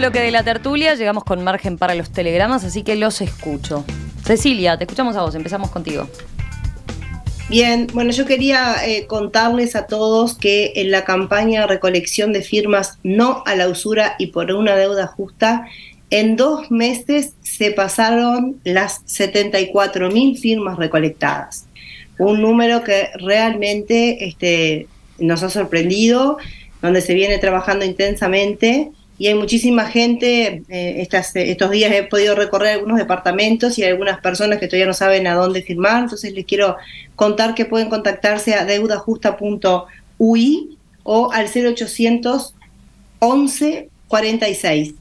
Lo que de la tertulia, llegamos con margen para los telegramas, así que los escucho. Cecilia, te escuchamos a vos, empezamos contigo. Bien, bueno, yo quería eh, contarles a todos que en la campaña de recolección de firmas No a la usura y por una deuda justa, en dos meses se pasaron las 74 mil firmas recolectadas. Un número que realmente este, nos ha sorprendido, donde se viene trabajando intensamente y hay muchísima gente. Eh, estos días he podido recorrer algunos departamentos y algunas personas que todavía no saben a dónde firmar, entonces les quiero contar que pueden contactarse a deudajusta.ui o al 0800 11 46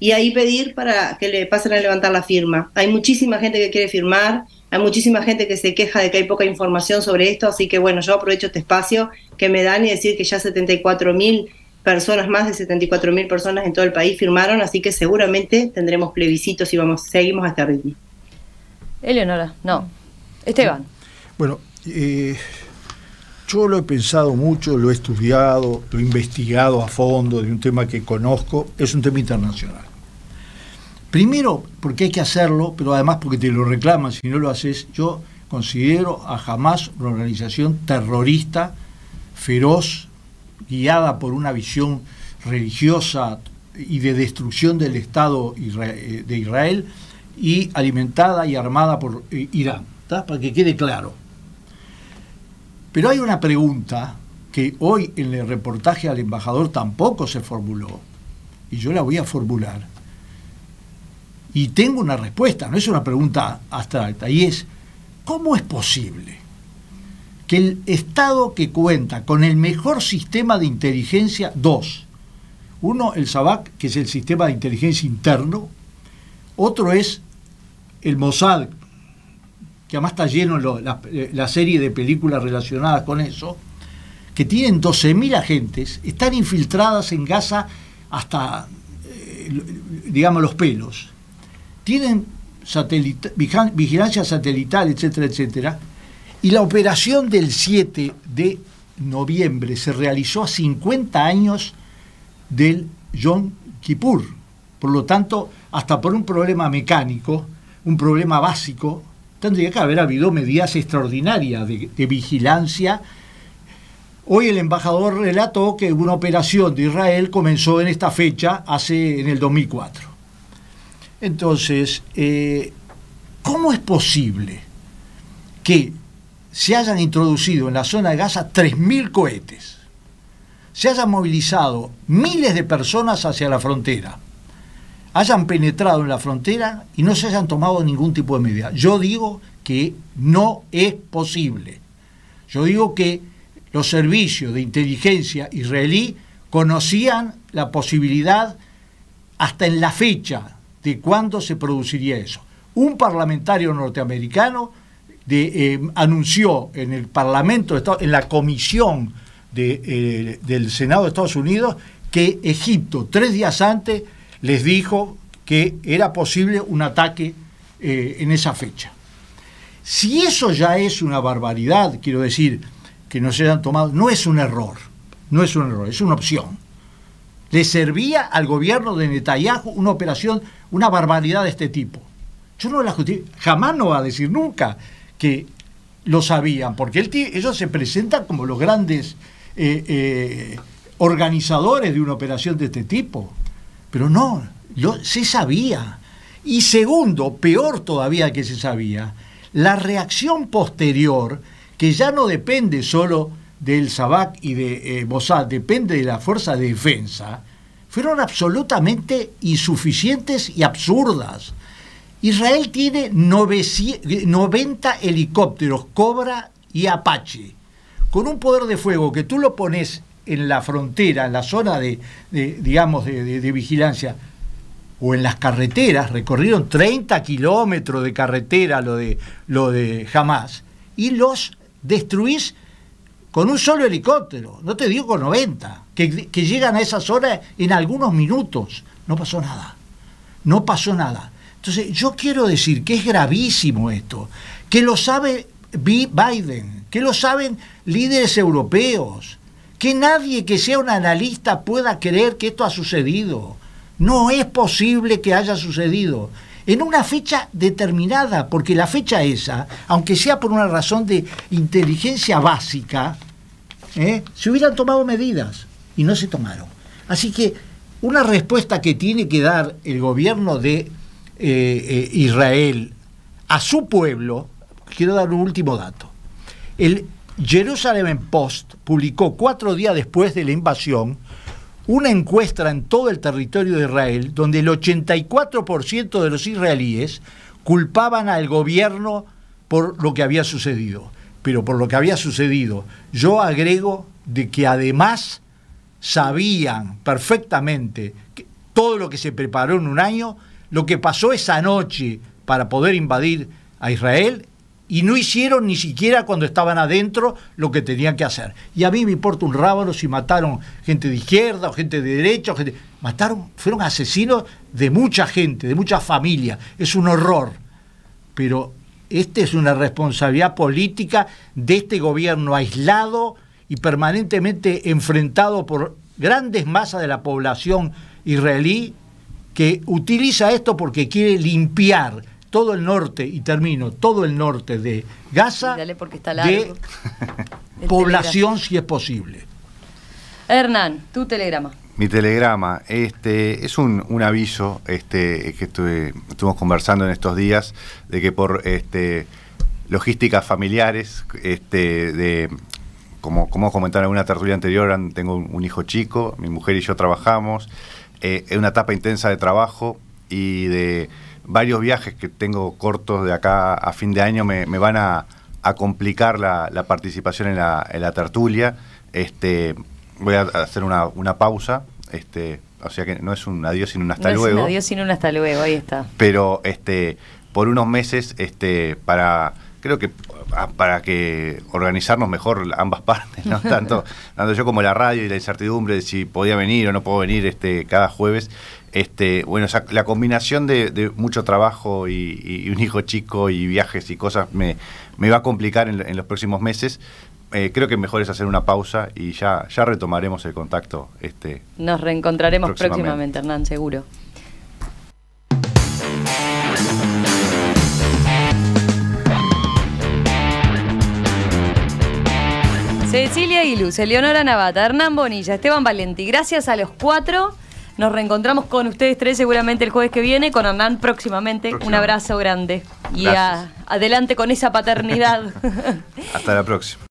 y ahí pedir para que le pasen a levantar la firma. Hay muchísima gente que quiere firmar, hay muchísima gente que se queja de que hay poca información sobre esto, así que bueno, yo aprovecho este espacio que me dan y decir que ya 74 mil personas, más de 74 mil personas en todo el país firmaron, así que seguramente tendremos plebiscitos y vamos, seguimos hasta este ritmo. Eleonora, no. Esteban. Bueno, eh, yo lo he pensado mucho, lo he estudiado, lo he investigado a fondo de un tema que conozco, es un tema internacional. Primero, porque hay que hacerlo, pero además porque te lo reclaman si no lo haces. Yo considero a jamás una organización terrorista, feroz, guiada por una visión religiosa y de destrucción del Estado eh, de Israel y alimentada y armada por eh, Irán, para que quede claro. Pero hay una pregunta que hoy en el reportaje al embajador tampoco se formuló, y yo la voy a formular. Y tengo una respuesta, no es una pregunta abstracta, y es, ¿cómo es posible que el Estado que cuenta con el mejor sistema de inteligencia, dos. Uno, el SABAC, que es el sistema de inteligencia interno. Otro es el Mossad, que además está lleno eh, la, serie de películas relacionadas con eso, que tienen 12.000 agentes, están infiltradas en Gaza hasta, eh, digamos, los pelos. Tienen vigilancia satelital, etcétera, etcétera y la operación del 7 de noviembre se realizó a 50 años del Yom Kippur. Por lo tanto, hasta por un problema mecánico, un problema básico, tendría que haber habido medidas extraordinarias de, vigilancia. Hoy el embajador relató que una operación de Israel comenzó en esta fecha, hace en el 2004. Entonces, eh, ¿cómo es posible que se hayan introducido en la zona de Gaza 3.000 cohetes, se hayan movilizado miles de personas hacia la frontera, hayan penetrado en la frontera y no se hayan tomado ningún tipo de medida. Yo digo que no es posible. Yo digo que los servicios de inteligencia israelí conocían la posibilidad hasta en la fecha de cuándo se produciría eso. Un parlamentario norteamericano eh, anunció en el Parlamento, en la comisión eh, del Senado de Estados Unidos, que Egipto, tres días antes, les dijo que era posible un ataque eh, en esa fecha. Si eso ya es una barbaridad, quiero decir, que no se hayan tomado, no es un error, no es un error, es una opción. Le servía al gobierno de Netanyahu una operación, una barbaridad de este tipo. Yo no la justifico, jamás no va a decir nunca que lo sabían, porque ellos se presentan como los grandes eh, eh, organizadores de una operación de este tipo, pero no, se sabía. Y segundo, peor todavía que se sabía, la reacción posterior, que ya no depende solo del SABAC y de eh, Mossad, depende de la Fuerza de Defensa, fueron absolutamente insuficientes y absurdas. Israel tiene 90 helicópteros Cobra y Apache, con un poder de fuego que tú lo pones en la frontera, en la zona de, digamos, de, vigilancia, o en las carreteras, recorrieron 30 kilómetros de carretera lo de, lo de Hamas, y los destruís con un solo helicóptero, no te digo con 90, que, que llegan a esas horas en algunos minutos. No pasó nada, no pasó nada. Entonces, yo quiero decir que es gravísimo esto, que lo sabe Biden, que lo saben líderes europeos, que nadie que sea un analista pueda creer que esto ha sucedido. No es posible que haya sucedido en una fecha determinada, porque la fecha esa, aunque sea por una razón de inteligencia básica, ¿eh? se hubieran tomado medidas y no se tomaron. Así que una respuesta que tiene que dar el gobierno de eh, eh, Israel a su pueblo, quiero dar un último dato. El Jerusalem Post publicó cuatro días después de la invasión una encuesta en todo el territorio de Israel donde el 84% de los israelíes culpaban al gobierno por lo que había sucedido. Pero por lo que había sucedido, yo agrego de que además sabían perfectamente que todo lo que se preparó en un año lo que pasó esa noche para poder invadir a Israel y no hicieron ni siquiera cuando estaban adentro lo que tenían que hacer. Y a mí me importa un rábano si mataron gente de izquierda o gente de derecha. gente... Mataron, fueron asesinos de mucha gente, de mucha familia, Es un horror. Pero esta es una responsabilidad política de este gobierno aislado y permanentemente enfrentado por grandes masas de la población israelí que utiliza esto porque quiere limpiar todo el norte, y termino, todo el norte de Gaza porque está de población si es posible. Hernán, tu telegrama. Mi telegrama, este, es un, aviso este, que estuvimos conversando en estos días de que por este, logísticas familiares, este, de, como, como en una tertulia anterior, tengo un hijo chico, mi mujer y yo trabajamos, eh, es una etapa intensa de trabajo y de varios viajes que tengo cortos de acá a fin de año me, van a, complicar la, participación en la, tertulia. Este, voy a hacer una, pausa. Este, o sea que no es un adiós sino un hasta luego. Es un adiós sino un hasta luego, ahí está. Pero este, por unos meses, este, para creo que ah, para que organizarnos mejor ambas partes, ¿no? tanto, tanto yo como la radio y la incertidumbre de si podía venir o no puedo venir este, cada jueves. Este, bueno, la combinación de, mucho trabajo y, un hijo chico y viajes y cosas me, va a complicar en, los próximos meses, eh, creo que mejor es hacer una pausa y ya, ya retomaremos el contacto. Este, Nos reencontraremos próximamente, Hernán, seguro. Cecilia Ilus, Eleonora Navata, Hernán Bonilla, Esteban Valenti. Gracias a los cuatro. Nos reencontramos con ustedes tres seguramente el jueves que viene, con Hernán próximamente. Un abrazo grande. Y adelante con esa paternidad. Hasta la próxima.